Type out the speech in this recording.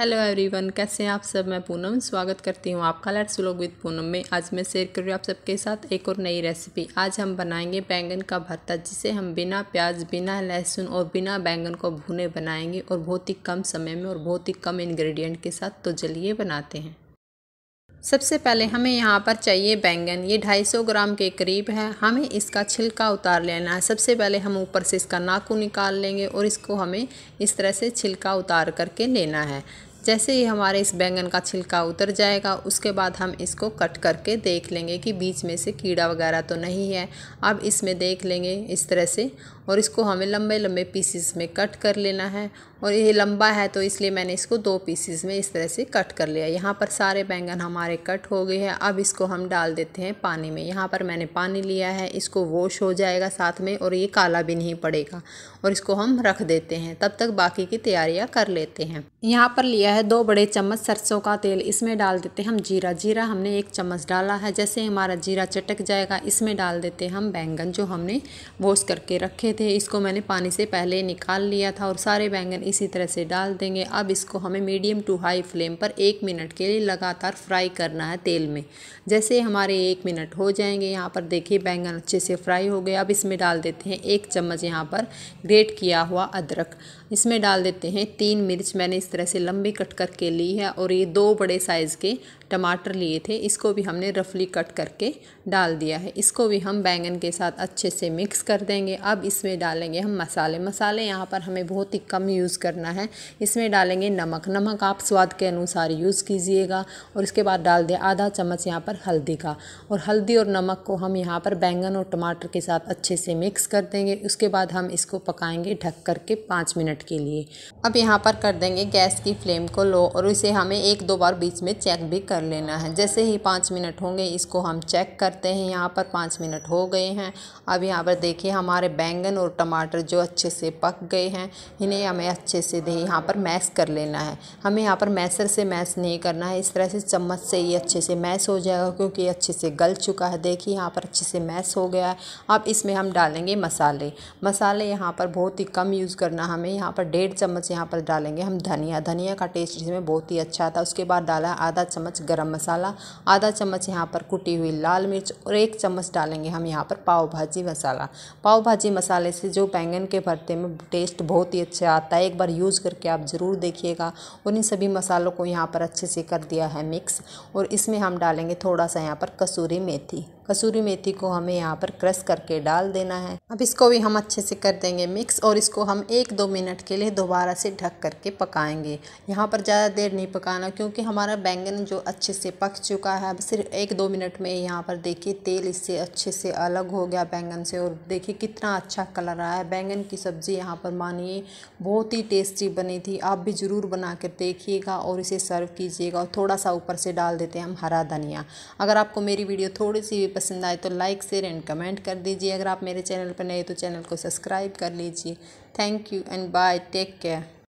hello everyone कैसे हैं आप सब मैं पूनम स्वागत करती हूँ आपका लेट्स व्लॉग विद पूनम में आज मैं शेयर कर रही हूँ आप सबके साथ एक और नई रेसिपी आज हम बनाएंगे बैंगन का भरता जिसे हम बिना प्याज बिना लहसुन और बिना बैंगन को भुने बनाएंगे और बहुत ही कम समय में और बहुत ही कम इन्ग्रीडियंट के साथ तो जलिए बनाते हैं सबसे पहले हमें यहाँ पर चाहिए बैंगन ये 250 ग्राम के करीब है हमें इसका छिलका उतार लेना है सबसे पहले हम ऊपर से इसका नाकू निकाल लेंगे और इसको हमें इस तरह से छिलका उतार करके लेना है जैसे ही हमारे इस बैंगन का छिलका उतर जाएगा उसके बाद हम इसको कट करके देख लेंगे कि बीच में से कीड़ा वगैरह तो नहीं है अब इसमें देख लेंगे इस तरह से और इसको हमें लंबे लंबे पीसीस में कट कर लेना है और ये लंबा है तो इसलिए मैंने इसको दो पीसीस में इस तरह से कट कर लिया यहाँ पर सारे बैंगन हमारे कट हो गए हैं अब इसको हम डाल देते हैं पानी में यहाँ पर मैंने पानी लिया है इसको वॉश हो जाएगा साथ में और ये काला भी नहीं पड़ेगा और इसको हम रख देते हैं तब तक बाकी की तैयारियाँ कर लेते हैं यहाँ पर लिया लिया है दो बड़े चम्मच सरसों का तेल इसमें डाल देते हैं हम जीरा जीरा हमने एक चम्मच डाला है जैसे हमारा जीरा चटक जाएगा इसमें डाल देते हैं हम बैंगन जो हमने वॉश करके रखे थे इसको मैंने पानी से पहले निकाल लिया था और सारे बैंगन इसी तरह से डाल देंगे अब इसको हमें मीडियम टू हाई फ्लेम पर एक मिनट के लिए लगातार फ्राई करना है तेल में जैसे हमारे एक मिनट हो जाएंगे यहाँ पर देखिए बैंगन अच्छे से फ्राई हो गए अब इसमें डाल देते हैं एक चम्मच यहाँ पर ग्रेट किया हुआ अदरक इसमें डाल देते हैं तीन मिर्च मैंने इस तरह से लंबी कट करके ली है और ये दो बड़े साइज़ के टमाटर लिए थे इसको भी हमने रफली कट करके डाल दिया है इसको भी हम बैंगन के साथ अच्छे से मिक्स कर देंगे अब इसमें डालेंगे हम मसाले मसाले यहाँ पर हमें बहुत ही कम यूज़ करना है इसमें डालेंगे नमक नमक आप स्वाद के अनुसार यूज़ कीजिएगा और इसके बाद डाल दें आधा चम्मच यहाँ पर हल्दी का और हल्दी और नमक को हम यहाँ पर बैंगन और टमाटर के साथ अच्छे से मिक्स कर देंगे उसके बाद हम इसको पकाएंगे ढक करके पाँच मिनट के लिए अब यहाँ पर कर देंगे गैस की फ्लेम को लो और इसे हमें एक दो बार बीच में चेक भी कर लेना है जैसे ही पाँच मिनट होंगे इसको हम चेक करते हैं यहाँ पर पाँच मिनट हो गए हैं अब यहाँ पर देखिए हमारे बैंगन और टमाटर जो अच्छे से पक गए हैं इन्हें हमें अच्छे से दे यहाँ पर मैश कर लेना है हमें यहाँ पर मैसर से मैश नहीं करना है इस तरह से चम्मच से ही अच्छे से मैश हो जाएगा क्योंकि अच्छे से गल चुका है देखिए यहाँ पर अच्छे से मैश हो गया है अब इसमें हम डालेंगे मसाले मसाले यहाँ पर बहुत ही कम यूज़ करना हमें यहाँ पर डेढ़ चम्मच यहाँ पर डालेंगे हम धनिया धनिया का टेस्ट इसमें बहुत ही अच्छा था उसके बाद डाला आधा चम्मच गरम मसाला आधा चम्मच यहाँ पर कुटी हुई लाल मिर्च और एक चम्मच डालेंगे हम यहाँ पर पाव भाजी मसाला पाव भाजी मसाले से जो बैंगन के भरते में टेस्ट बहुत ही अच्छा आता है एक बार यूज़ करके आप ज़रूर देखिएगा और इन सभी मसालों को यहाँ पर अच्छे से कर दिया है मिक्स और इसमें हम डालेंगे थोड़ा सा यहाँ पर कसूरी मेथी कसूरी मेथी को हमें यहाँ पर क्रश करके डाल देना है अब इसको भी हम अच्छे से कर देंगे मिक्स और इसको हम एक दो मिनट के लिए दोबारा से ढक करके पकाएंगे यहाँ पर ज़्यादा देर नहीं पकाना क्योंकि हमारा बैंगन जो अच्छे से पक चुका है अब सिर्फ एक दो मिनट में यहाँ पर देखिए तेल इससे अच्छे से अलग हो गया बैंगन से और देखिए कितना अच्छा कलर आया बैंगन की सब्ज़ी यहाँ पर मानिए बहुत ही टेस्टी बनी थी आप भी ज़रूर बना कर देखिएगा और इसे सर्व कीजिएगा और थोड़ा सा ऊपर से डाल देते हैं हम हरा धनिया अगर आपको मेरी वीडियो थोड़ी सी भी पसंद आए तो लाइक शेयर एंड कमेंट कर दीजिए अगर आप मेरे चैनल पर नए तो चैनल को सब्सक्राइब कर लीजिए thank you and bye take care